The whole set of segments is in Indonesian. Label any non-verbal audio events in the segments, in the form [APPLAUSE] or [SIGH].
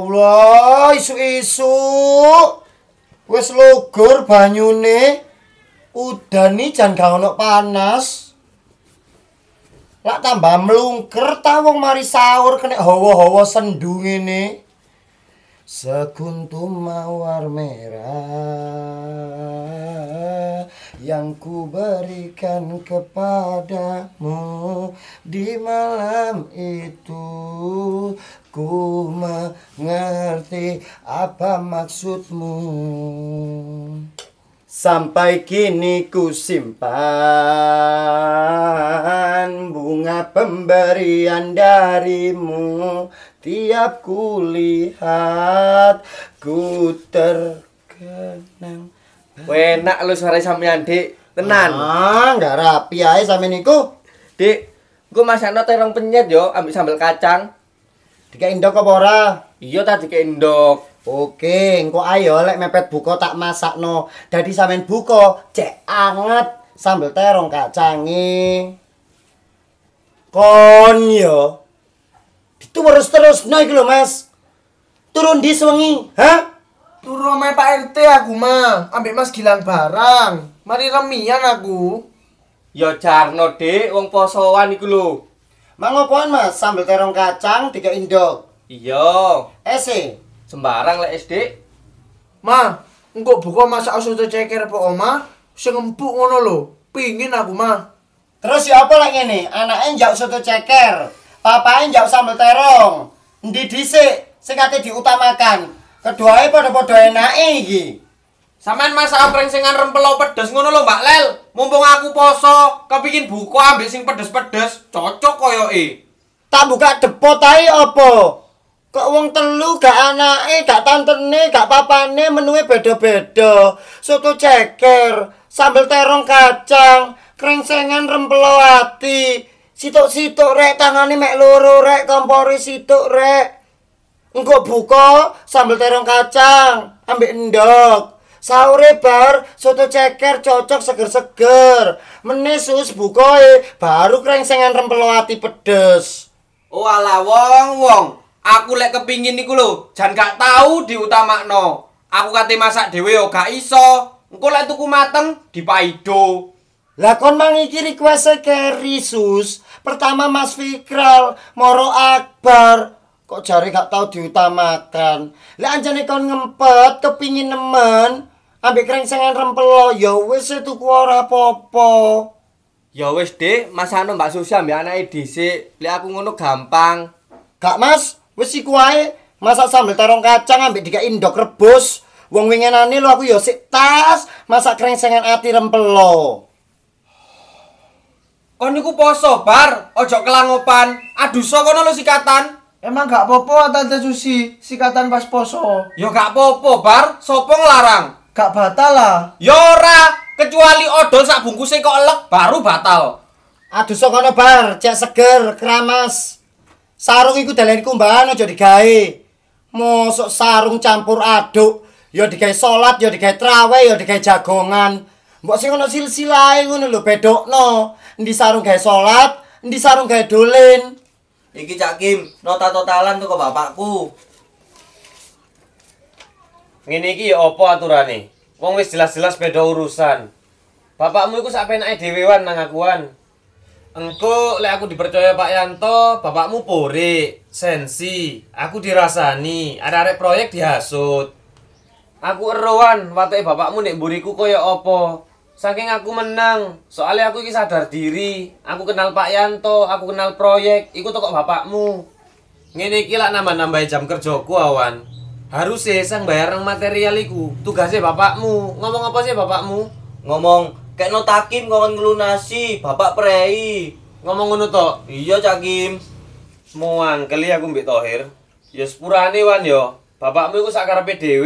Allah, isu-isu. Wes lugur banyune. Udan iki jan gak ono panas. Lak tambah melungker ta wong mari sahur kena hawa-hawa sendu ngene. Sekuntum mawar merah yang ku berikan kepadamu di malam itu Ku mengerti apa maksudmu Sampai kini ku simpan Bunga pemberian darimu Tiap ku lihat Ku terkenang Wenak lu suara sampean, Dik. Tenan. Ah, enggak rapi ae sampean niku. Dik, gua masakno terong penyet yo, ambil sambal kacang. Dikendok apa ora? Iya tak dikendok. Oke, engko ayo lek mepet buka tak masakno. Dadi sampean buka cek anget sambel terong kacange. Kon yo. Itu terus terus no iki lho, Mas. Turun di sewengi, ha? Turun sama Pak RT aku mah, ambil Mas Gilang barang. Mari remian aku. Ya jarno dek, wong posoan iku lho. Mangopoan mas, sambal terong kacang tiga indok. Iya. Es e. Sembarang lek SD. Ma, engkau buka masak soto ceker po oma, sengempuk ngono lo. Pingin aku ma. Terus siapa apa lagi nih? Anak enjak soto ceker, papa enjak sambal terong. Ndi dhisik sing diutamakan. Keduanya pada podo enak iki. Eh, Samen masak opreng singan rempelo pedes ngono lho Mbak Lel. Mumpung aku poso, kepikin buka ambek sing pedes-pedes, cocok koyoke. Tak buka depot tai apa? Kok wong telu gak anake, gak tantene, gak papane menuhe beda-beda. Soto ceker, sambel terong kacang, kreng sengan rempelo ati. Sitok-sitok rek tangane mek loro rek kompori situk rek. Engko buka sambel terong kacang ambek endok. Saure bar soto ceker cocok seger-seger. Menisus bukoe baru krengsengan rempelo ati pedes. Oh wong-wong, aku lek kepingin niku lho, jan gak tau diutamakno. Aku kate masak dhewe yo gak iso. Engko lek tuku mateng dipaido. Lah kon mang iki request keri sus. Pertama Mas Fikral, moro Akbar. Kok jare gak tau diutamakan. Lah anjane kon ngempet kepingin nemen. ambek krengsengan rempelo ya wis tuku ora apa-apa. Ya wis, Dik, masane Mbak Susi ambek anake dhisik, lek aku ngono gampang. Gak, Mas, wis iku ae. Masak sambel tarong kacang ambek dikai ndok rebus. Wong wingenane lho aku ya sik tas masak krengsengan ati rempelo. Kon oh, niku poso, Bar. Ojo kelangopan. Aduh, so kono lo sikatan. Emang gak popo Tante Susi sikatan pas poso? Ya gak popo, Bar. Sopo nglarang? gak batal lah yora kecuali odol sak bungkusnya kok lek, baru batal aduh sok ono bar cek seger keramas sarung iku dalain kumbahan aja digawe mosok sarung campur aduk ya digawe salat ya digawe trawe ya digawe jagongan mbok sing ono silsilah ngono lho bedokno ndi sarung gawe salat ndi sarung gawe dolen iki cak kim nota totalan tuh kok bapakku Ngene iki ya apa aturane? Wong wis jelas-jelas beda urusan. Bapakmu iku sak penake dhewean nang akuan. Engko lek aku dipercaya Pak Yanto, bapakmu pore, sensi, aku dirasani, arek-arek proyek dihasut. Aku eroan watake bapakmu nek mburiku kaya apa. Saking aku menang, soalnya aku iki sadar diri, aku kenal Pak Yanto, aku kenal proyek, iku tokok bapakmu. Ngene iki lak nambah-nambah jam kerjaku awan. harus sih sang bayar material iku tugasnya bapakmu ngomong apa sih bapakmu ngomong kekno takim takim ngomong ngelunasi bapak prei ngomong ngono to iya cak kim Semuang angkeli aku mbak tohir ya sepurane wan yo bapakmu iku sakar pdw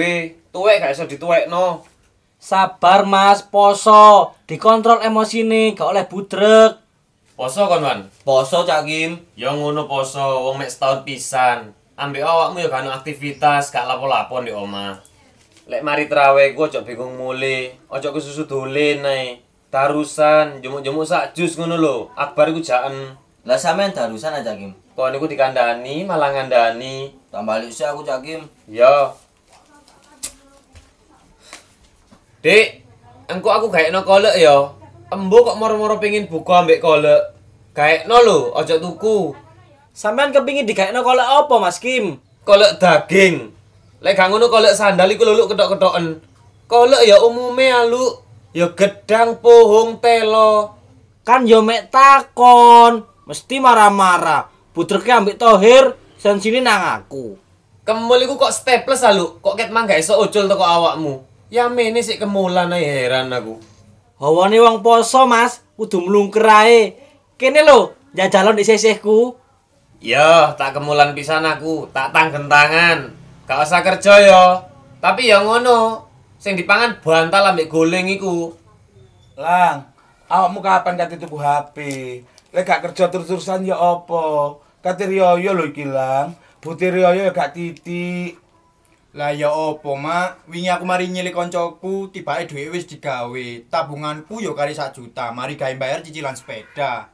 tuwek gak bisa dituwek no sabar mas poso dikontrol emosi nih gak oleh budrek poso kan wan poso cak kim ya ngono poso wong mek setahun pisan ambil awakmu ya kan aktivitas gak lapo-lapo di oma lek mari trawe gue cok bingung mulai ojo ke susu dolen nai. tarusan jemuk-jemuk sak jus ngono lo akbar gua jangan lah sampean tarusan aja Kim kok di kandani, malah ngandani tambah sih aku jagim. yo iya. ya Dek engkau aku kayak nol kolek yo. embo kok moro-moro pingin buka ambek kolek nol lo, ojo tuku Sampean kepingin digaekno kolek apa Mas Kim? Kolek daging. Lek gak ngono kolek sandal iku luluk ketok-ketoken. Kolek ya umume alu ah, ya gedang, pohong, telo. Kan yo mek takon, mesti marah-marah. Putrike ambek Tohir sen sini nang aku. Kemul iku kok staples alu, ah, kok ketmang gak iso ojol teko awakmu. Ya mene sik kemulan ae heran aku. Hawane wong poso, Mas, kudu mlungker ae. Kene lho, jajalon isih-isihku. Ya, tak kemulan pisan aku, tak tanggen tangan. Gak usah kerja yo. Ya. Tapi ya ngono, sing dipangan bantal ambek goleng iku. Lang, awakmu kapan kate tuku HP? Lek gak kerja terus-terusan ya apa? Kate Rioyo lho iki, Lang. Butir riyoyo ya gak titik. Lah ya opo, Mak? Wingi aku mari nyilih koncoku, tibake dhuwit wis digawe. Tabunganku ya kari sak juta, mari gawe bayar cicilan sepeda.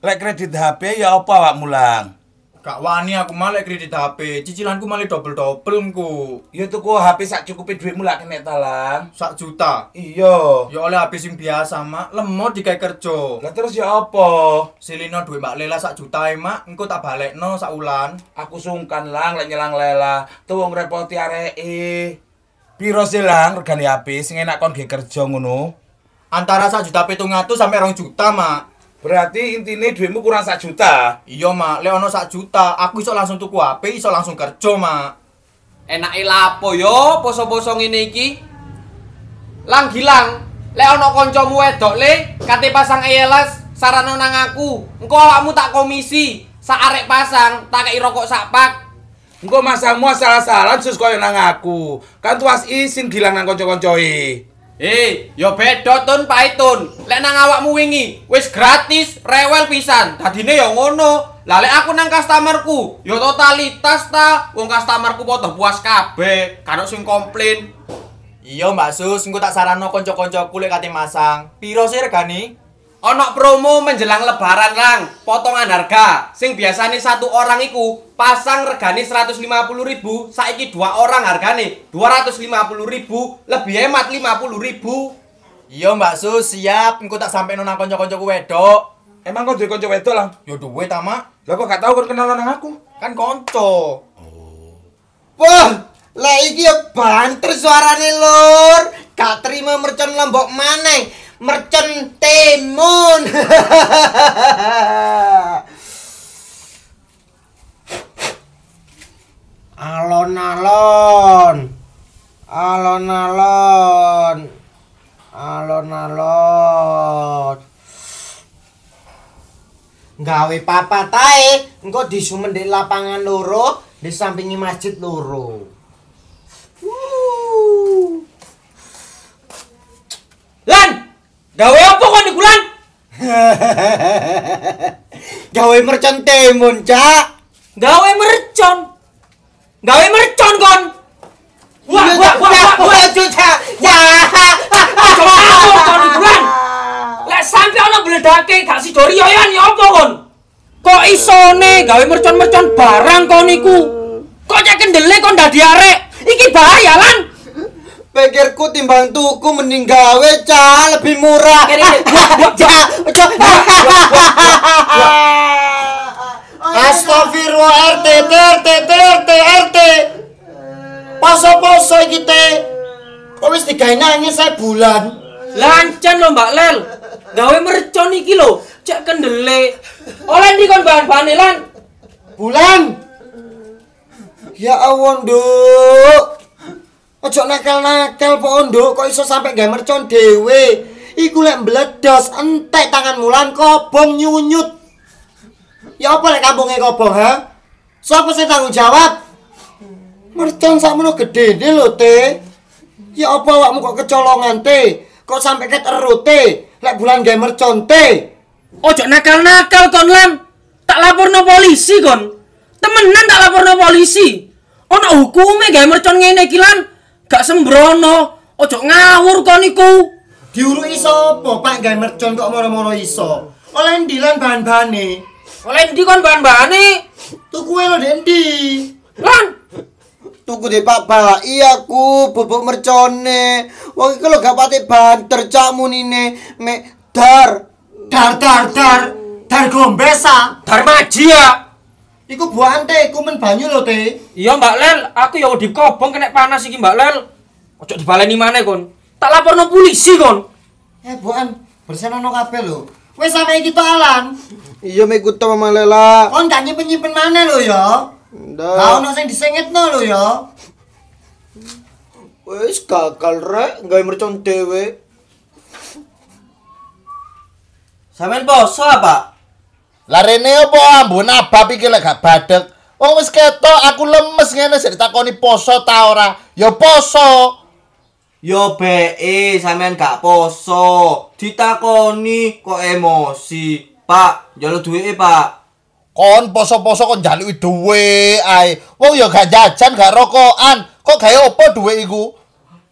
Lek kredit HP ya apa awakmu, Lang? Gak wani aku malah kredit HP, cicilanku malah double double ku. Iya tuh ku HP sak cukupin duitmu lah kena talang. Sak juta. Iya. Ya oleh HP sing biasa mak, lemot dikai kerjo. Lah terus ya apa? Silino duit mbak Lela sak juta emak, eh, engkau tak balik no sak ulan. Aku sungkan lang, lek nyelang Lela, tuh wong repoti areke. Piro silang lang HP sing enak kon ge kerjo ngono? Antara sak juta 700 sampai rong juta mak. Berarti intine duitmu kurang sak juta. Iya, Mak. Lek ono sak juta, aku iso langsung tuku HP, iso langsung kerja, Mak. Enake lapo yo, poso-poso ngene iki? Lang hilang. Lek ono kancamu wedok, Le, kate pasang ELS, sarana nang aku. Engko awakmu tak komisi. Sak arek pasang, tak kei rokok sak pak. Engko masamu salah-salah sus koyo nang aku. Kan tuas isin hilang nang kanca-kancane. Hei, eh, yo bedotun paitun. Lek nang awakmu wingi, wis gratis, rewel pisan. Tadine yo ngono. Lah lek aku nang customerku, yo totalitas ta. Wong customerku padha puas kabeh, karo sing komplain. Iya, Mbak Sus, engko tak sarano kanca-kancaku lek kate masang. Piro sih regane? Onok promo menjelang lebaran lang, potongan harga. Sing nih satu orang iku pasang lima puluh ribu, saiki dua orang hargane puluh ribu, lebih hemat puluh ribu. Iya Mbak Sus, siap. Engko tak sampe nang kanca-kancaku wedok. Emang kau duwe kanca wedok lang? Yo ya duwe ta, Mak. Lah kok gak tau kon kenal nang aku? Kan kanca. Oh. Wah, lah iki ya banter suarane, Lur. Gak terima mercon lembok maneh. Mercon MUN [LAUGHS] Alon-alon. Alon-alon. Alon-alon. Gawe papa tae, engko di Sumendek lapangan loro, di sampingi masjid loro. gawe apa kok di [LAUGHS] gawe mercon temun cak gawe mercon gawe mercon kon wah wah wah wah wah cak wah [LAUGHS] coba apa kok di bulan lek sampai orang beli dake gak si dori yoyan ya kon kok isone gawe mercon mercon barang kon iku kok cek kendele kon dah diare iki bahaya lan pikirku timbang tuku mending gawe cah lebih murah Astagfirullah RT RT RT RT Poso-poso iki te Kok wis digawe nangis saya bulan Lancan lho Mbak Lel Gawe mercon iki lo Cek kendele Oleh ndi kon bahan-bahane lan Bulan Ya Allah, Nduk. Ojo nakal-nakal po ondo kok iso sampe ga mercon dhewe. Iku lek mbledos entek tangan mulan kobong nyunyut. Ya opo lek kampunge kobong, ha? Sopo sing tanggung jawab? Mercon sakmono gede ini lho, Te. Ya opo awakmu kok kecolongan, Te? Kok sampe keterut, Te? Lek bulan ga mercon, Te. Ojo nakal-nakal kon lan. Tak laporno polisi kon. Temenan tak laporno polisi. Ono hukume ga mercon ngene iki lan. gak sembrono ojo ngawur kon iku diurui sapa pak gawe mercon kok moro-moro iso oleh ndi lan bahan-bahane oleh ndi kon bahan-bahane tuku lo ndi lan tuku de pak pak iya ku bubuk mercone wong iku lo gak pati bahan tercakmu nine me dar dar dar dar dar gombesa dar maji Iku buahan teh, iku men banyu lho teh. Iya Mbak Lel, aku ya di kopong kena panas iki Mbak Lel. Ojo dibaleni mana kon. Tak lapor no polisi kon. Eh buahan, no kafe lo. Wes sampe iki Alan. Iya mei kuto Mama Lela. Kon gak nyimpen-nyimpen maneh lho ya. Ndak. no ono sing no lho ya. Wes kakal rek, gawe mercon dhewe. Sampeyan bos apa? Lah rene opo ambon abab iki lek gak badhek. Wong wis aku lemes ngene sik ditakoni poso ta ora? Ya poso. Yo be'e e sampean gak poso. Ditakoni kok emosi. Pak, jalu duwe e, Pak. Kon poso-poso kon jalu duwe ae. Wong yo gak jajan, gak rokoan Kok gawe opo duwe iku?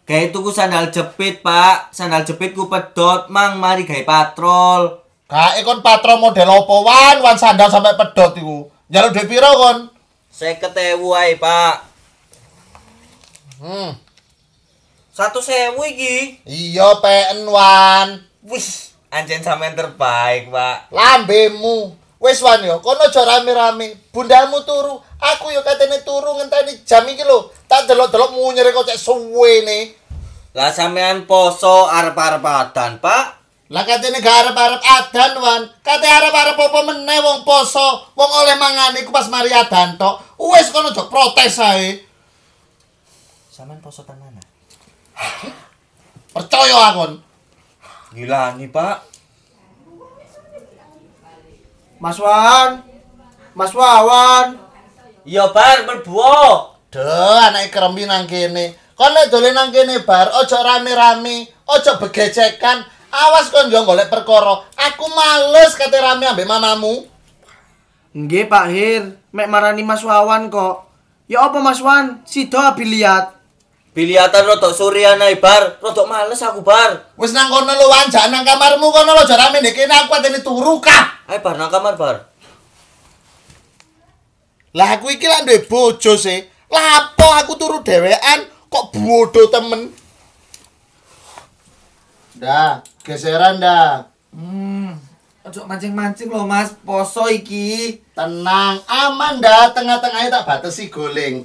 Gawe tuku sandal jepit, Pak. Sandal jepitku pedot, Mang, mari gawe patrol. Kae kon patro model opo wan wan sandal sampe pedot iku. Nyaruk dhuwit kon? 50.000 ae, Pak. Hmm. 1.000 iki. Iya, PN wan. Wis, anjen sampean terbaik, Pak. Lambemu. Wis wan yo, kon aja rame-rame. Bundamu turu, aku yo katene turu ngenteni jam iki lho. Tak delok-delok munyere kok cek suwene. Lah sampean poso arep-arep Pak. Lah katene arep-arep adan wan, kate arep-arep apa meneh wong poso, wong oleh mangan iku pas mari adan tok. Wis kono dok protes sae. Saman poso ta mana? Percaya Gila Ngilangi, Pak. Mas Wan. Mas Wawan. Iya, Bar, berbuah. Duh, anake kremi nang kene. Kono dolen nang kene, Bar, aja rame-rame, aja begecekan. Awas kon yo golek perkara. Aku males kata rame ambek mamamu. Nggih Pak Hir, mek marani Mas Wawan kok. Ya apa Mas Wan? abi lihat. Biliatan rodok Suryana Ibar, rodok males aku bar. Wis nang kono lo Wan, jangan nang kamarmu kono lo jarame ndek kene aku atene turu kah. Ayo bar nang kamar bar. Lah aku iki lak duwe bojo Lapo aku turu dhewean kok bodoh temen. Dah geseran dah hmm Ojo mancing-mancing loh mas, poso iki Tenang, aman dah, tengah-tengahnya tak batasi guling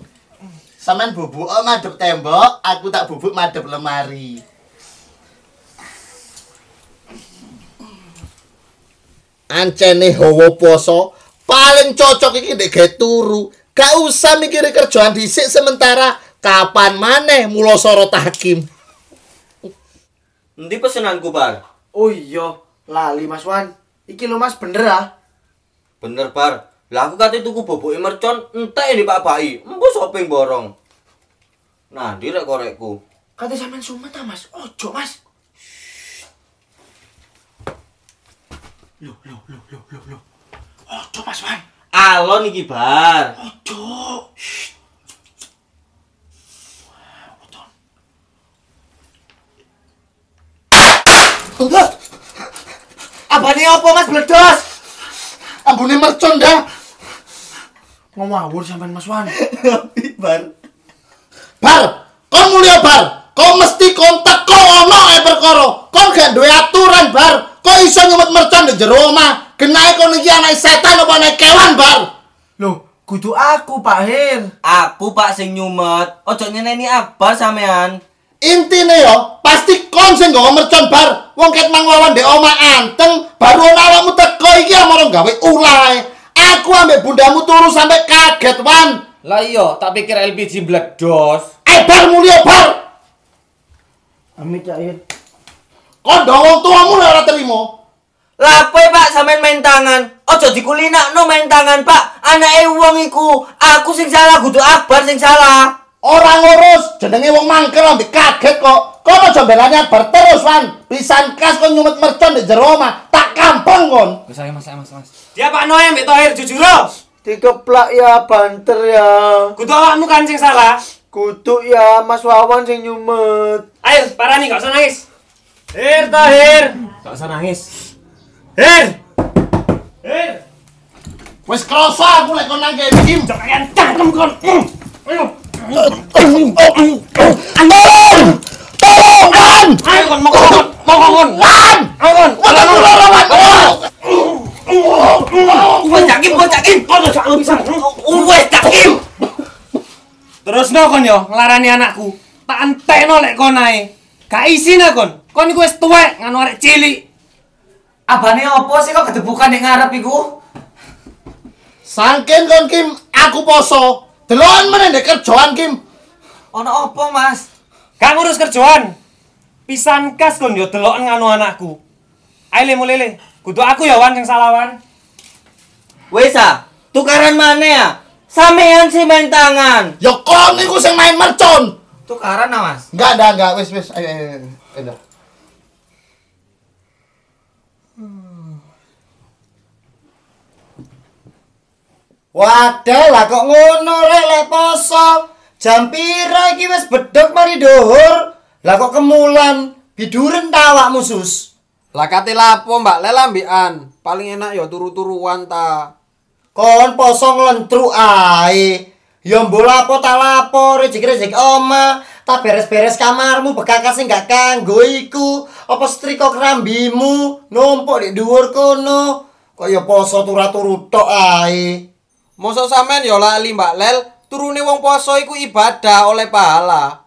saman bubuk oh, madep tembok, aku tak bubuk madep lemari Ancene hawa poso paling cocok iki ndek gawe turu. Gak usah mikir kerjaan dhisik sementara kapan maneh mulo sorot hakim. Nanti pesenanku, Bar. Oh iya, lali Mas Wan. Iki lo Mas bener ah. Bener, Bar. Lah aku kate tuku boboke mercon entek ini Pak Bai. Embo shopping borong. Nah, ndi korekku. Kate sampean sumet ta, ah, Mas? Ojo, Mas. Loh, loh, loh, loh, loh, loh. Ojo, Mas Wan. Alon iki, Bar. Ojo. Shhh. Abane apa Mas Bledos? ini mercon dah. Ngomawur sampean Mas Wan. Bar. Bar, kon mulia Bar. kau mesti kontak kau ono eberkoro, kau gak duwe aturan Bar. kau iso nyumet mercon di jero oma Kenae kon iki anak setan apa anak kewan Bar? Loh, kudu aku Pak Hir. Aku Pak sing nyumet. Ojo nyeneni abar sampean. intine yo pasti kon sing nggawa mercon bar wong ketmang lawan wawan dek omah anteng baru ana awakmu teko iki amarga gawe ulai aku ambek bundamu turu sampe kaget wan lah iya tak pikir LPG bledos eh bar mulia bar amit cair kon dong wong tuamu ora terima lah kowe pak sampean main tangan ojo no main tangan pak anake wong iku aku sing salah kudu akbar sing salah Orang ngurus, jenenge wong mangkel ambek kaget kok. Kono jombelannya berterus wan. Pisan kas kok nyumet mercon di jero omah, tak kampung kon. Wis ayo Mas, Mas, Mas. Dia Pak Noe ambek Tohir jujur Dikeplak ya banter ya. Kudu awakmu kan sing salah. Kudu ya Mas Wawan sing nyumet. Ayo, parani gak usah nangis. Hir Tohir. Gak usah nangis. Hir. Hir. Wes kroso aku lek kon nang kene iki. Jangan cangkem kon. Mm. Ayo. Terus no kon yo, ngelarani anakku. Tak enteno lek kon ae. Gak isin kon. Kon iku wis tuwek nganu arek cilik. Abane opo sih kok kedebukan nek ngarep iku? Sangken kon Kim, aku poso. Deloan mana nih kerjaan Kim? Ono apa mas? Kamu ngurus kerjaan. Pisan kas kon yo deloan nganu anakku. Aile mulele. Kudu aku ya wan yang salah wan. ah. tukaran mana ah. ya? Samean sih main tangan. Yo kon niku sing main mercon. Tukaran nah, mas? Enggak ada enggak. Wes wes. Ayo ayo ayo. ayo. Wadah lah kok ngono rek lek poso. Jam pira iki wis bedhek mari dhuwur. Lah kok kemulan biduren ta awakmu sus? Lah kate lapo Mbak Lela mbian. Paling enak ya turu-turuan ta. Kon poso lentru ae. Ya mbola apa ta lapo rezeki-rezeki oma. Tak beres-beres kamarmu bekakak sing gak kanggo iku. Apa striko kerambimu numpuk di dhuwur kono. Kok ya poso turu-turu tok ae. Mosok sampean ya lali Mbak Lel, turune wong poso iku ibadah oleh pahala.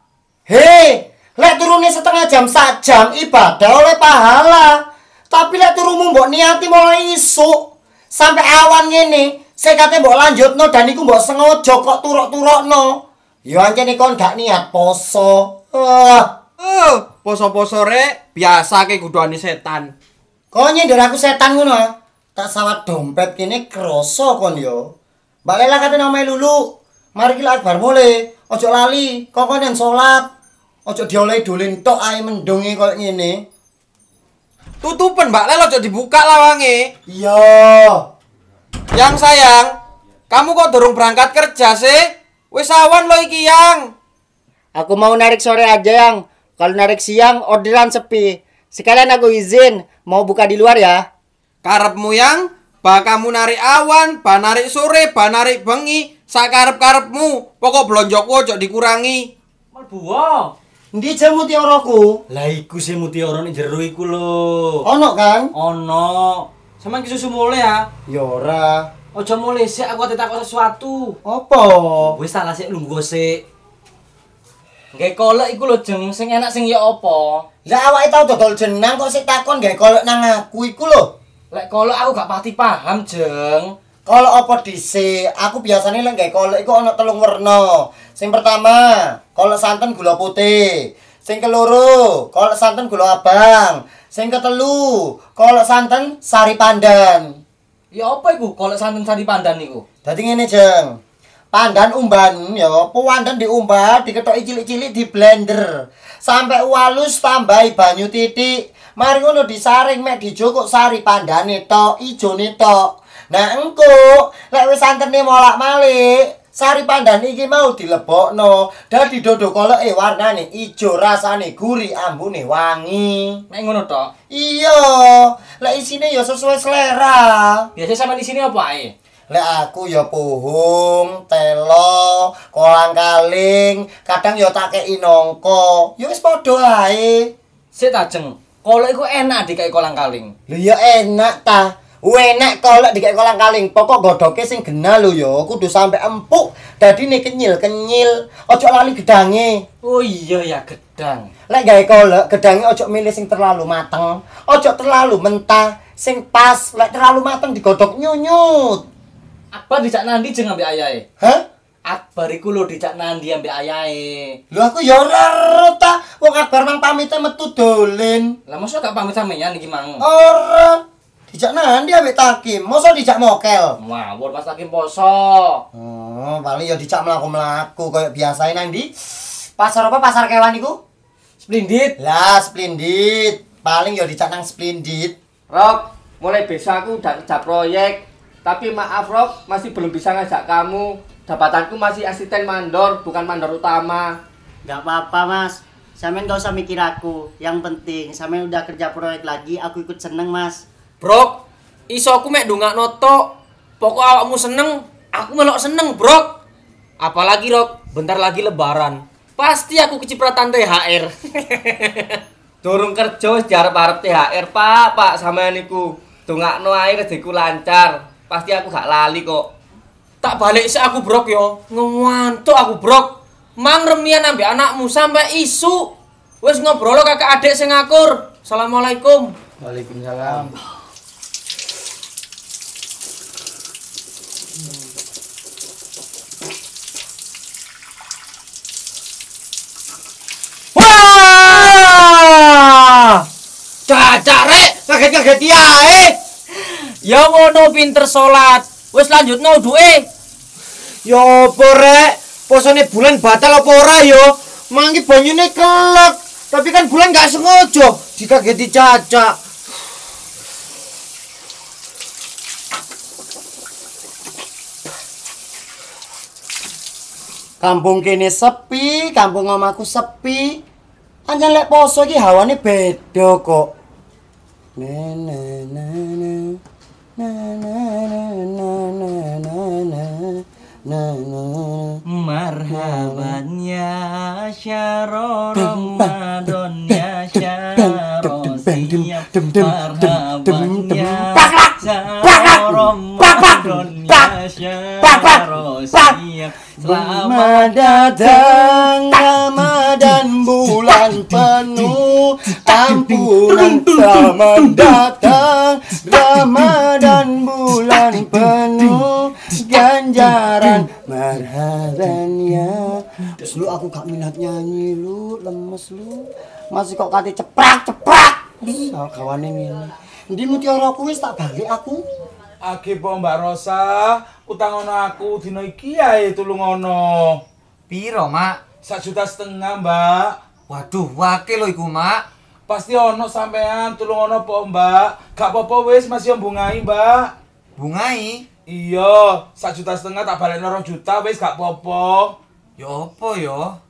He, lek turune setengah jam sak jam ibadah oleh pahala. Tapi lek turumu mbok niati mulai isuk sampai awan ngene, sekate mbok lanjutno dan iku mbok sengaja kok turuk-turukno. Ya anjene kon gak niat poso. Uh. poso-poso rek, biasa ke kuduane setan. Kok nyindir setan ngono? Ah? Tak sawat dompet kene kroso kon yo. Mbak Lela kate omahe lulu. Mari kita akbar mule. Ojo lali, kau yang sholat Ojo diolai dulin tok ae mendungi koyo ini Tutupan Mbak Lela ojo dibuka lawangi. Iya. Yang sayang, kamu kok dorong berangkat kerja sih? Wisawan lo iki yang. Aku mau narik sore aja yang. Kalau narik siang orderan sepi. Sekalian aku izin mau buka di luar ya. Karepmu yang bakamu narik awan, narik sore, narik bengi, sakarep-karepmu, pokok blonjok wojok dikurangi. Malbuwa, ndi je mutioroku? Lah iku si mutioro ni jeru iku lo. Ono kang? Ono. Sama susu sumule ya? Yora. Ojo mule si, aku ada takut sesuatu. Apa? Gue salah si, lu gue Gak kolek iku lo jeng, sing enak sing ya apa? Lah awak itu dodol jenang kok sih takon gak kolek nang aku iku lo. Lek kolo aku gak pati paham, Jeng. Kolo apa dhisik? Aku biasane lek gawe kolo iku telung werna. Sing pertama, kolo santen gula putih. Sing keloro, kolo santen gula abang. Sing ketelu, kolo santen sari pandan. Ya apa iku kolo santen sari pandan iku? Dadi ngene, Jeng. Pandan umban ya, pandan diumbar, diketoki cilik-cilik di blender. Sampai walus tambahi banyu titik. mari ngono disaring mek dijokok sari pandane tok ijone tok nah engko lek wis santene molak-malik sari pandan iki mau dilebokno dan didodok kalau eh, warna nih ijo rasa nih gurih ambu nih wangi nek ngono tok? Iya, lek isine yo sesuai selera biasa sama di sini apa ae eh? lek aku yo pohong telo kolang kaling kadang yo tak kei Yo ya wis padha ae sik tajeng kolok iku enak dikai kolang kaling lho ya enak ta enak kolok dikai kolang kaling pokok godoknya sing gena lho ya kudu sampe empuk dadi nih kenyil kenyil ojo lali gedangnya oh iya ya gedang lek gawe kolok gedangnya ojo milih sing terlalu mateng ojo terlalu mentah sing pas lek terlalu mateng digodok nyunyut apa dicak nanti jeng ambil ayai hah Akbar iku lho dijak nandi ambek ayahe. Lho aku ya ora ero ta. Wong Akbar mang pamite metu dolen. Lah mosok gak pamit sampeyan iki mang? Ora. Dijak nandi ambek takim. Mosok dijak mokel. Mawon pas takim poso. Oh, paling ya dijak mlaku-mlaku koyo biasae nang ndi? Pasar apa pasar kewan iku? Splendid. Lah, Splendid. Paling ya dijak nang Splendid. Rob, mulai besok aku udah kerja proyek. Tapi maaf Rob, masih belum bisa ngajak kamu. Dapatanku masih asisten mandor, bukan mandor utama. Gak apa-apa, Mas. Samen gak usah mikir aku. Yang penting, Samen udah kerja proyek lagi, aku ikut seneng, Mas. Brok, iso aku mek dungak noto. Pokok awakmu seneng, aku melok seneng, Brok. Apalagi, Rok, bentar lagi lebaran. Pasti aku kecipratan THR. Turun [LAUGHS] kerja sejarah parep THR, Pak, Pak, sama niku. Dungak no air lancar. Pasti aku gak lali kok tak balik sih aku brok yo ngewanto aku brok mang remian ambil anakmu sampai isu wes ngobrol lo kakak adik sing ngakur assalamualaikum waalaikumsalam Dadak rek, kaget-kaget ya, eh. Ya ngono pinter sholat. Wes lanjutno uduke. Ya, opo rek? Posone bulan batal opo ora yo? Mangki banyune kelek. Tapi kan bulan gak sengaja dikageti cacak. Kampung kene sepi, kampung omahku sepi. Anjane lek poso iki hawane beda kok. Nene nene. Ne. Marhaban ya Syaro Ramadan ya Syaro Ramadan Selamat datang Ramadan bulan penuh Ampunan selamat datang aku gak minat nyanyi lu, lemes lu. Masih kok kate ceprak-ceprak. Bisa gawane ngene. Endi mutiara kuwi tak balik aku. Age po Mbak Rosa, utang ono aku dina iki ae tulung ono. Piro, Mak? Sak juta setengah, Mbak. Waduh, wake lho iku, Mak. Pasti ono sampean tulung ono po, Mbak. Gak apa-apa wis masih bungai, Mbak. Bungai? Iya, sak juta setengah tak balik 2 juta wis gak popo Ya apa ya?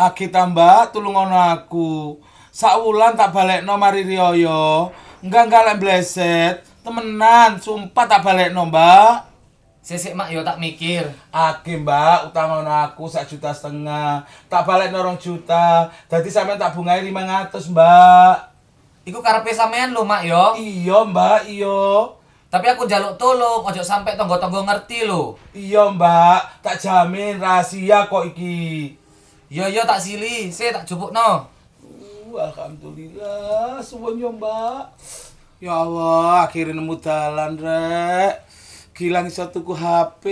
Agi ah, tambah ono aku. Sakwulan tak balekno mari riyoyo. Enggak enggak lek bleset. Temenan, sumpah tak balekno, Mbak. Sesek mak yo tak mikir. Aki Mbak ono aku sak juta setengah. Tak balik norong juta. Tadi sampean tak bungai ratus Mbak. Iku karpe sampean lo Mak yo. Iyo Mbak, iyo. Tapi aku jaluk tolong, ojo sampai tonggo-tonggo ngerti lo. Iya, Mbak. Tak jamin rahasia kok iki. Yo iya, yo iya, tak sili, saya tak cukup no. Uh, alhamdulillah, semuanya Mbak. Ya Allah, akhirnya nemu jalan Rek. Gilang satu ku HP,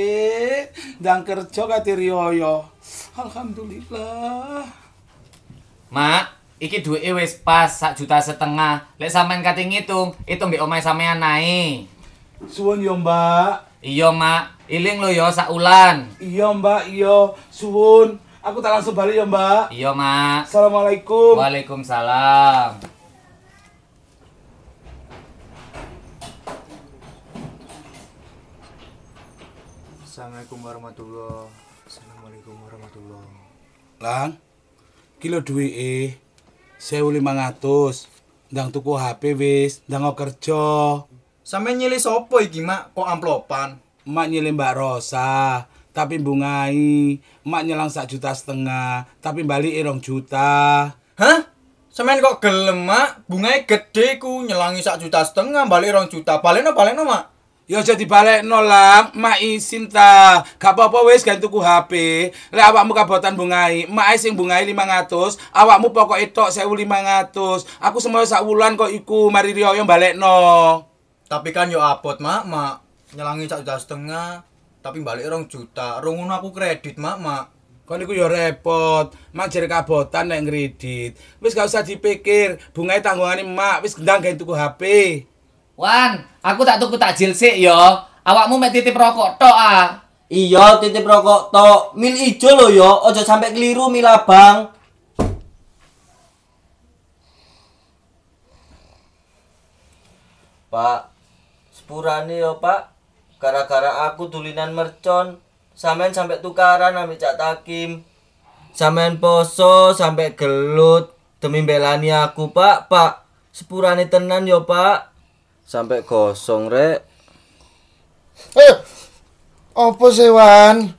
dan kerja kate Rioyo. Alhamdulillah. Mak, iki dua ewes pas sak juta setengah. Lek sampean kati ngitung, hitung di omai sampean naik. Suwon yo, Mbak. Iya, Mak. Iling lo yo saulan. Iya, Mbak, iya. Suwon. Aku tak langsung balik ya, Mbak. Iya, Mak. Assalamualaikum. Waalaikumsalam. Assalamualaikum warahmatullahi Assalamualaikum warahmatullahi Lang, kilo duwe eh. sewu lima ratus, ndang tuku HP wis, ndang kerja. Sampai nyilih sopo iki, Mak? Kok amplopan? Mak nyilih Mbak Rosa, tapi bungai. Mak nyelang sak juta setengah, tapi balik irong juta. Hah? Semen kok gelem, Mak? Bungai gede ku nyelangi sak juta setengah, balik irong juta. Balekno, balekno, Mak. Ya jadi dibalekno nolak, mak isin ta. Gak apa-apa wis ganti HP. Lek awakmu kabotan bungai, mak sing bungai 500, awakmu pokoke lima 1500. Aku semua sak wulan kok iku mari balik balekno. tapi kan yo abot mak mak nyalangi cak juta setengah tapi balik rong juta rungun aku kredit mak mak kan iku yo repot mak jadi kabotan naik kredit wis gak usah dipikir bunga tanggungan mak wis gendang gak tuku HP Wan aku tak tuku tak jil sih yo awakmu mek titip rokok tok ah iya titip rokok tok mil ijo lo yo ojo sampe keliru mil bang Pak, purani yo ya, pak gara-gara aku tulinan mercon samen sampai tukaran ambek cak takim samen poso sampai gelut demi belani aku pak pak sepurani tenan yo ya, pak sampai gosong rek eh apa sewan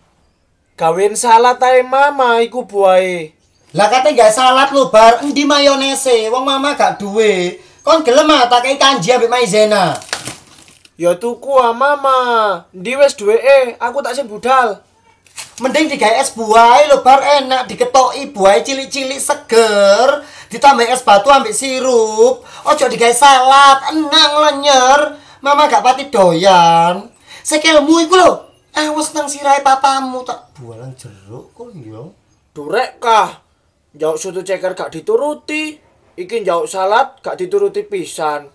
kawin salah tae mama iku buai, lah kata gak salat lo bar endi mayonese wong mama gak duwe kon gelem ah, tak kei kanji maizena Ya tuku ah, mama, ndi wis e aku tak sing budal. Mending di es buah lo bar enak diketoki buah cilik-cilik seger, ditambah es batu ambik sirup. Ojo digawe salad, enang lenyer. Mama gak pati doyan. Sekilmu iku lho, awas ah, nang sirai papamu tak bualan jeruk kok yo. Durek kah? Jauh sutu ceker gak dituruti. ikin jauh salad gak dituruti pisan.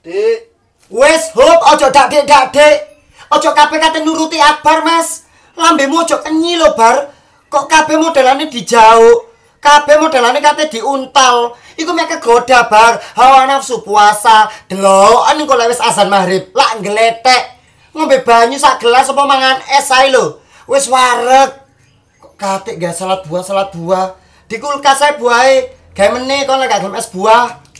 Dik, Wes hop ojo dakte-dakte. ojo kabeh kate nuruti Akbar, Mas. lambe aja kenyi lho, Bar. Kok kabeh modelane dijauh. Kabeh modelane kate diuntal. Iku mek kegoda, Bar. Hawa nafsu puasa, deloken kok lewis azan maghrib, lak ngeletek, Ngombe banyu sak gelas apa mangan es ae lho. Wes wareg. Kok kate gak salat buah, salat buah. Di kulkas ae buahe. Gaemene kok lek gak es buah.